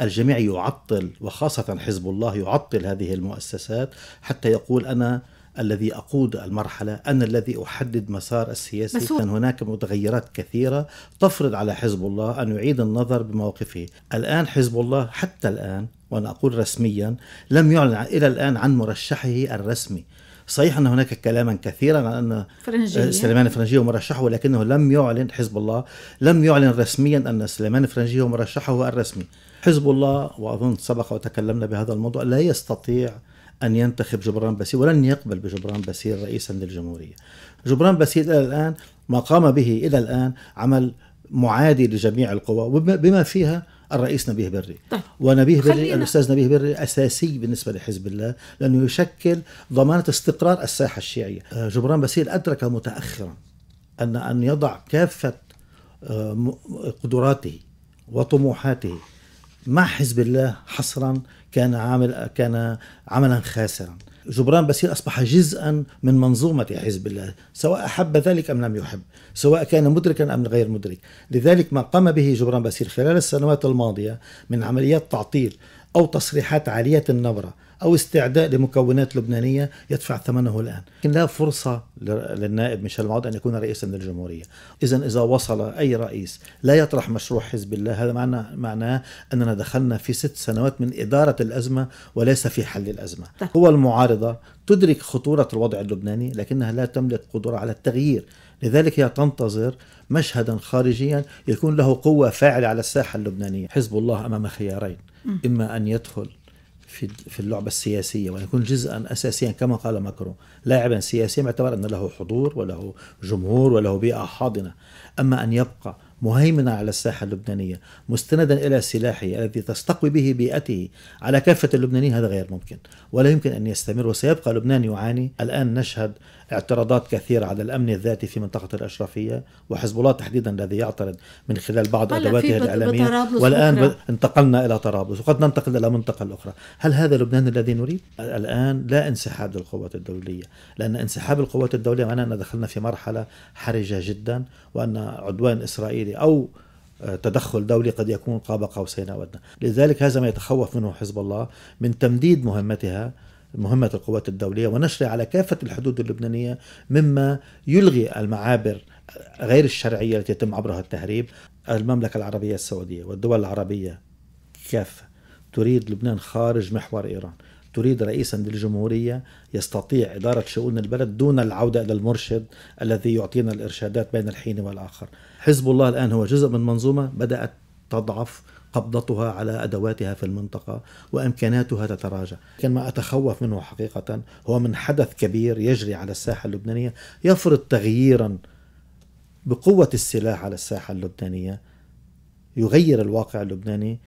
الجميع يعطل وخاصة حزب الله يعطل هذه المؤسسات حتى يقول أنا الذي أقود المرحلة أنا الذي أحدد مسار السياسي مسؤول. هناك متغيرات كثيرة تفرض على حزب الله أن يعيد النظر بموقفه الآن حزب الله حتى الآن وأنا أقول رسميا لم يعلن إلى الآن عن مرشحه الرسمي صحيح أن هناك كلاما كثيرا عن أن فرنجية. سليمان الفرنجي هو مرشحه ولكنه لم يعلن حزب الله لم يعلن رسميا أن سليمان الفرنجي هو مرشحه الرسمي حزب الله وأظن سبق وتكلمنا بهذا الموضوع لا يستطيع أن ينتخب جبران باسيل ولن يقبل بجبران باسيل رئيسا للجمهورية جبران باسيل إلى الآن ما قام به إلى الآن عمل معادي لجميع القوى بما فيها الرئيس نبيه بري طيب. ونبيه بري خلينا. الاستاذ نبيه بري اساسي بالنسبه لحزب الله لانه يشكل ضمانه استقرار الساحه الشيعيه آه، جبران باسيل ادرك متاخرا ان ان يضع كافه آه، قدراته وطموحاته مع حزب الله حصرا كان عامل كان عملا خاسرا جبران باسيل أصبح جزءا من منظومة حزب الله سواء أحب ذلك أم لم يحب سواء كان مدركا أم غير مدرك لذلك ما قام به جبران باسيل خلال السنوات الماضية من عمليات تعطيل أو تصريحات عالية النبرة أو استعداء لمكونات لبنانية يدفع ثمنه الآن لكن لا فرصة للنائب ميشيل معود أن يكون رئيسا للجمهورية إذا إذا وصل أي رئيس لا يطرح مشروع حزب الله هذا معناه, معناه أننا دخلنا في ست سنوات من إدارة الأزمة وليس في حل الأزمة طيب. هو المعارضة تدرك خطورة الوضع اللبناني لكنها لا تملك قدرة على التغيير لذلك هي تنتظر مشهدا خارجيا يكون له قوة فاعلة على الساحة اللبنانية حزب الله أمام خيارين إما أن يدخل في في اللعبة السياسية ويكون جزءا أساسيا كما قال ماكرون لاعبا سياسيا باعتبار أن له حضور وله جمهور وله بيئة حاضنة أما أن يبقى مهيمنة على الساحة اللبنانية مستندا إلى سلاحه الذي تستقوي به بيئته على كافة اللبنانيين هذا غير ممكن ولا يمكن أن يستمر وسيبقى لبنان يعاني الآن نشهد اعتراضات كثيرة على الأمن الذاتي في منطقة الأشرفية وحزب الله تحديدا الذي يعترض من خلال بعض أدواته الإعلامية والآن انتقلنا إلى طرابلس وقد ننتقل إلى منطقة أخرى هل هذا لبنان الذي نريد؟ الآن لا انسحاب للقوات الدولية لأن انسحاب القوات الدولية معناه أن دخلنا في مرحلة حرجة جدا وأن عدوان إسرائيل داخلي أو آه، تدخل دولي قد يكون قاب قوسين أو أدنى لذلك هذا ما يتخوف منه حزب الله من تمديد مهمتها مهمة القوات الدولية ونشرها على كافة الحدود اللبنانية مما يلغي المعابر غير الشرعية التي يتم عبرها التهريب المملكة العربية السعودية والدول العربية كافة تريد لبنان خارج محور إيران تريد رئيسا للجمهورية يستطيع إدارة شؤون البلد دون العودة إلى المرشد الذي يعطينا الإرشادات بين الحين والآخر حزب الله الآن هو جزء من منظومة بدأت تضعف قبضتها على أدواتها في المنطقة وإمكاناتها تتراجع كان ما أتخوف منه حقيقة هو من حدث كبير يجري على الساحة اللبنانية يفرض تغييرا بقوة السلاح على الساحة اللبنانية يغير الواقع اللبناني